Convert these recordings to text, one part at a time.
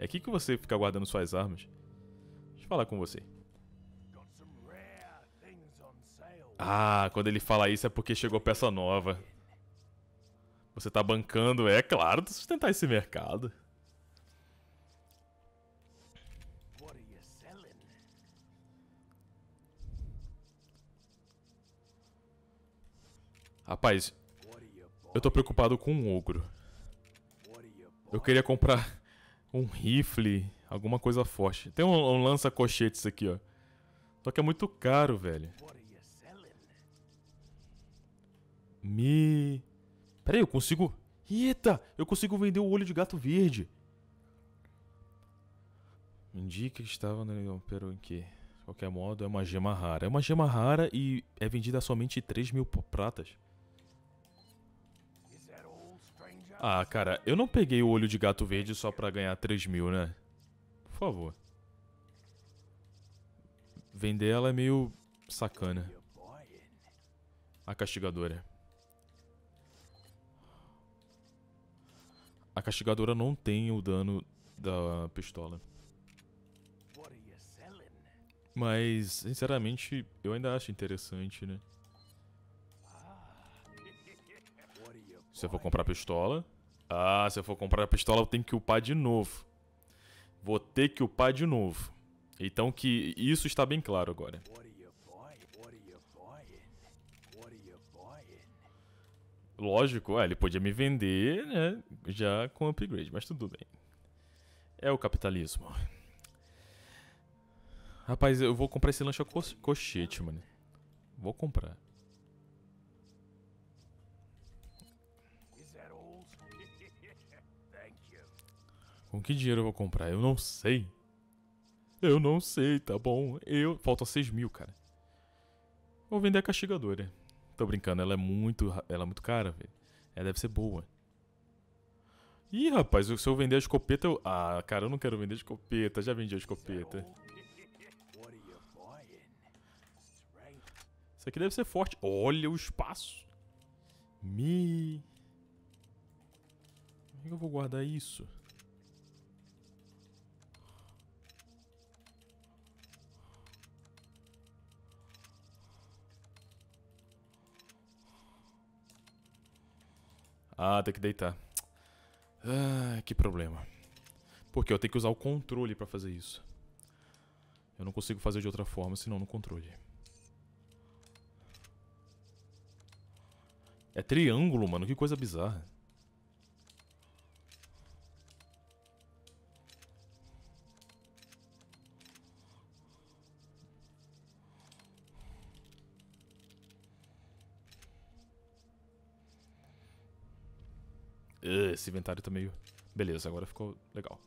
É aqui que você fica guardando suas armas. Deixa eu falar com você. Ah, quando ele fala isso é porque chegou peça nova. Você tá bancando, é claro, sustentar esse mercado. Rapaz, eu tô preocupado com um ogro. Eu queria comprar um rifle, alguma coisa forte. Tem um, um lança-cochetes aqui, ó. Só que é muito caro, velho. Me... Peraí, eu consigo... Eita! Eu consigo vender o olho de gato verde. Indica que estava no... Pero em que? De qualquer modo, é uma gema rara. É uma gema rara e é vendida somente 3 mil pratas. Ah, cara, eu não peguei o olho de gato verde só pra ganhar 3 mil, né? Por favor. Vender ela é meio sacana. A castigadora. A castigadora não tem o dano da pistola. Mas, sinceramente, eu ainda acho interessante, né? Se eu for comprar pistola... Ah, se eu for comprar pistola, eu tenho que upar de novo. Vou ter que upar de novo. Então que isso está bem claro agora. Lógico, é, ele podia me vender, né, já com upgrade, mas tudo bem. É o capitalismo. Rapaz, eu vou comprar esse lanche a co cochete, mano. Vou comprar. Com que dinheiro eu vou comprar? Eu não sei. Eu não sei, tá bom? Eu. falta 6 mil, cara. Vou vender a castigadora. Tô brincando, ela é muito. Ela é muito cara, velho. Ela deve ser boa. Ih, rapaz, se eu vender a escopeta, eu... Ah, cara, eu não quero vender a escopeta. Já vendi a escopeta. Isso aqui deve ser forte. Olha o espaço. Me... Como é que eu vou guardar isso? Ah, tem que deitar. Ah, que problema. Porque eu tenho que usar o controle pra fazer isso. Eu não consigo fazer de outra forma, senão no controle. É triângulo, mano. Que coisa bizarra. esse inventário tá meio... Beleza, agora ficou legal.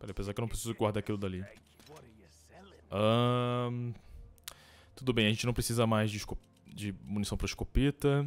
Peraí, apesar que eu não preciso guardar aquilo dali. Um, tudo bem, a gente não precisa mais de, de munição para escopeta.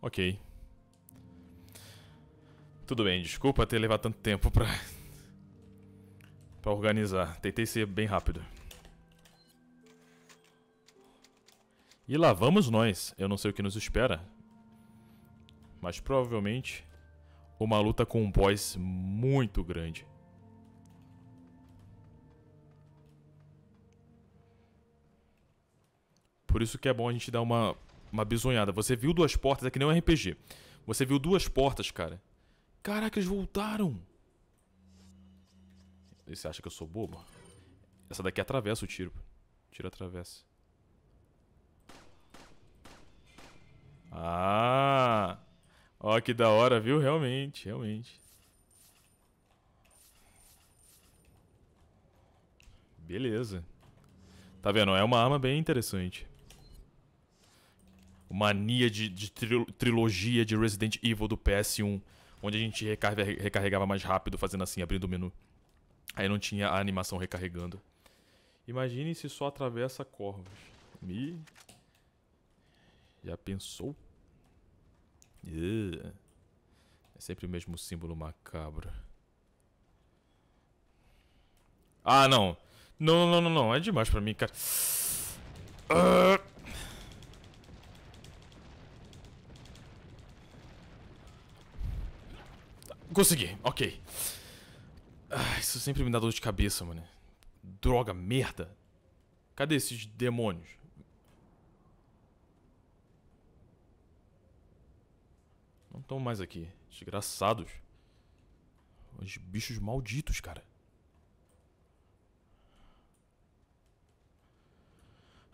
Ok. Tudo bem, desculpa ter levado tanto tempo pra... pra organizar. Tentei ser bem rápido. E lá vamos nós. Eu não sei o que nos espera. Mas provavelmente uma luta com um boss muito grande. Por isso que é bom a gente dar uma uma bisonhada. Você viu duas portas, é que nem um RPG. Você viu duas portas, cara. Caraca, eles voltaram. E você acha que eu sou bobo? Essa daqui atravessa o tiro. Tiro atravessa. Ah! Ó, que da hora, viu? Realmente, realmente. Beleza. Tá vendo? É uma arma bem interessante mania de, de trilogia de Resident Evil do PS1, onde a gente recarregava mais rápido fazendo assim, abrindo o menu. Aí não tinha a animação recarregando. Imagine se só atravessa corvos. Me... Já pensou? É sempre o mesmo símbolo macabro. Ah, não. Não, não, não, não. É demais pra mim, cara. Ah... Consegui, ok. Ah, isso sempre me dá dor de cabeça, mano. Droga, merda. Cadê esses demônios? Não estão mais aqui. Desgraçados. Os bichos malditos, cara.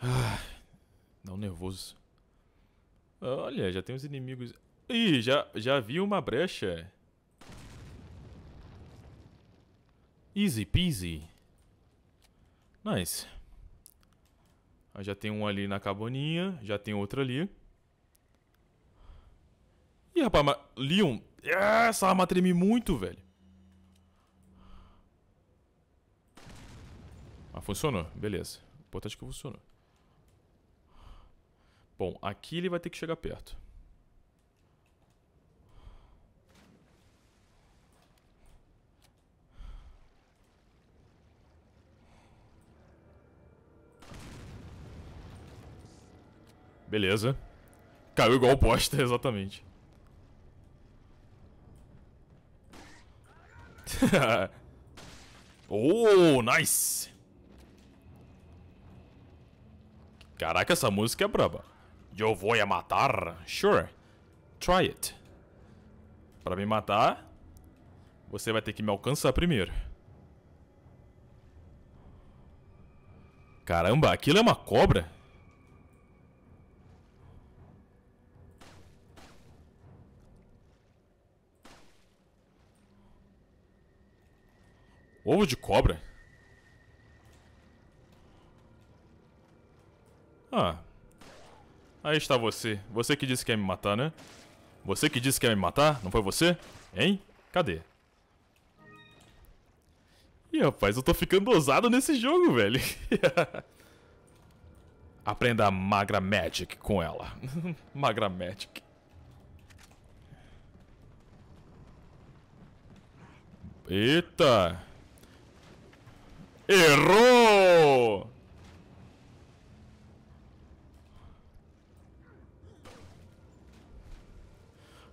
Ah, dá um nervoso. Olha, já tem uns inimigos... Ih, já, já vi uma brecha. Easy peasy. Nice. Aí já tem um ali na caboninha. Já tem outro ali. Ih, rapaz, mas... Leon... Essa arma treme muito, velho. Ah, funcionou. Beleza. Importante é que funcionou. Bom, aqui ele vai ter que chegar perto. Beleza. Caiu igual o poste, exatamente. oh, nice! Caraca, essa música é braba. Eu vou a matar? Sure. Try it. Pra me matar, você vai ter que me alcançar primeiro. Caramba, aquilo é uma cobra? Ovo de cobra? Ah. Aí está você. Você que disse que ia me matar, né? Você que disse que ia me matar? Não foi você? Hein? Cadê? Ih, rapaz, eu tô ficando ousado nesse jogo, velho. Aprenda Magra Magic com ela. Magra Magic. Eita! Errou!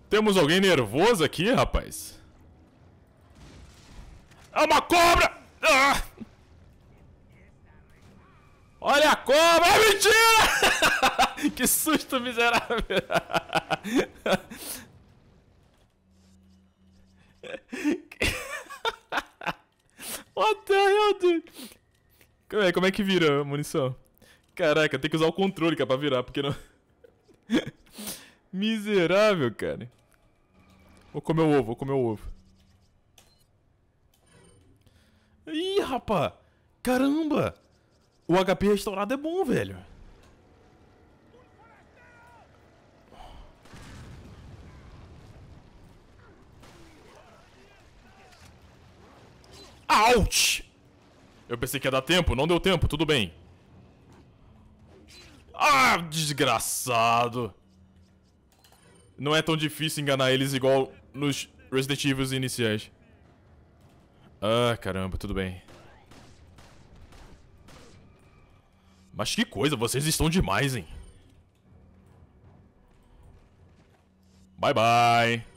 Temos alguém nervoso aqui, rapaz. É uma cobra! Ah! Olha a cobra! É mentira! que susto miserável! What the hell, dude? Como é, como é que vira a munição? Caraca, tem que usar o controle, cara, é pra virar, porque não... Miserável, cara. Vou comer o ovo, vou comer o ovo. Ih, rapá! Caramba! O HP restaurado é bom, velho. Out! Eu pensei que ia dar tempo, não deu tempo, tudo bem. Ah, desgraçado. Não é tão difícil enganar eles igual nos Resident Evil iniciais. Ah, caramba, tudo bem. Mas que coisa, vocês estão demais, hein? Bye, bye.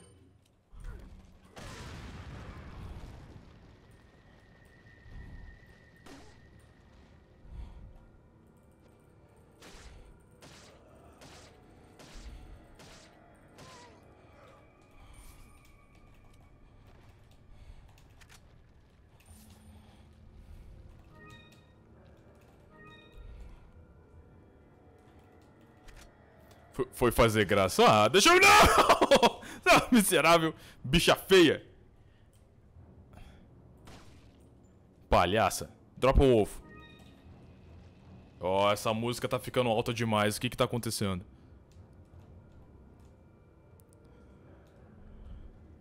foi fazer graça. Ah, deixa eu. Não! Miserável, bicha feia. Palhaça, dropa o ovo. Ó, oh, essa música tá ficando alta demais. O que que tá acontecendo?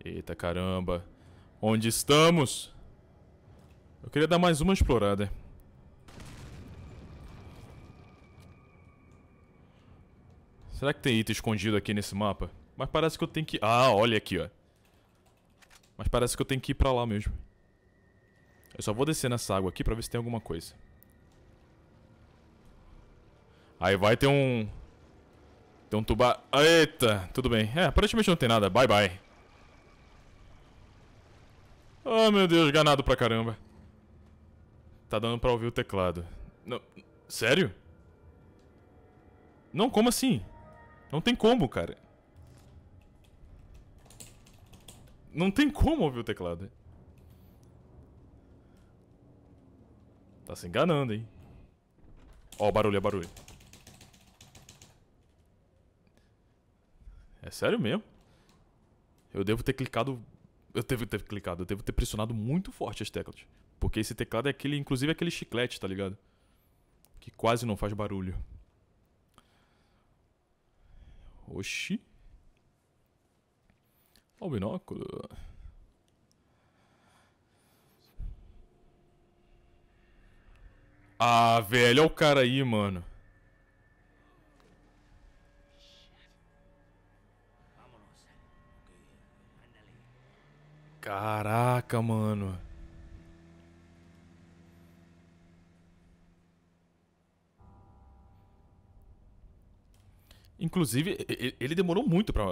Eita caramba. Onde estamos? Eu queria dar mais uma explorada. Será que tem item escondido aqui nesse mapa? Mas parece que eu tenho que... Ah, olha aqui, ó. Mas parece que eu tenho que ir pra lá mesmo. Eu só vou descer nessa água aqui pra ver se tem alguma coisa. Aí vai ter um... Tem um tubar... Eita, tudo bem. É, aparentemente não tem nada. Bye, bye. Oh, meu Deus, ganado pra caramba. Tá dando pra ouvir o teclado. Não, sério? Não, como assim? Não tem como, cara. Não tem como ouvir o teclado. Tá se enganando, hein? Ó, oh, barulho, é barulho. É sério mesmo? Eu devo ter clicado. Eu devo ter clicado, eu devo ter pressionado muito forte as teclas. Porque esse teclado é aquele, inclusive é aquele chiclete, tá ligado? Que quase não faz barulho. Oxi. Olha o binóculo. Ah, velho, olha o cara aí, mano. Caraca, mano. Inclusive, ele demorou muito pra...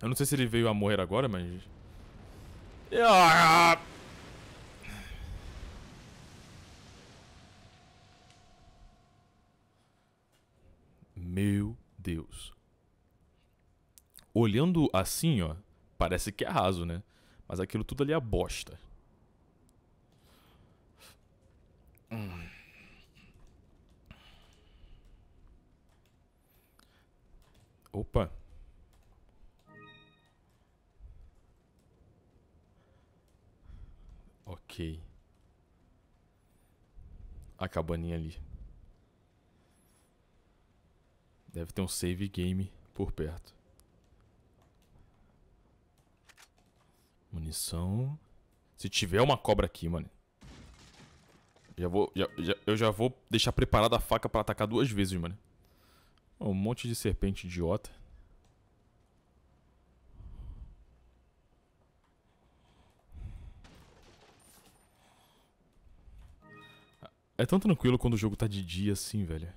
Eu não sei se ele veio a morrer agora, mas... Meu Deus. Olhando assim, ó, parece que é raso, né? Mas aquilo tudo ali é bosta. Hum. Opa. Ok. A cabaninha ali. Deve ter um save game por perto. Munição. Se tiver uma cobra aqui, mano. Já vou, já, já, eu já vou deixar preparada a faca pra atacar duas vezes, mano. Um monte de serpente idiota. É tão tranquilo quando o jogo tá de dia assim, velho.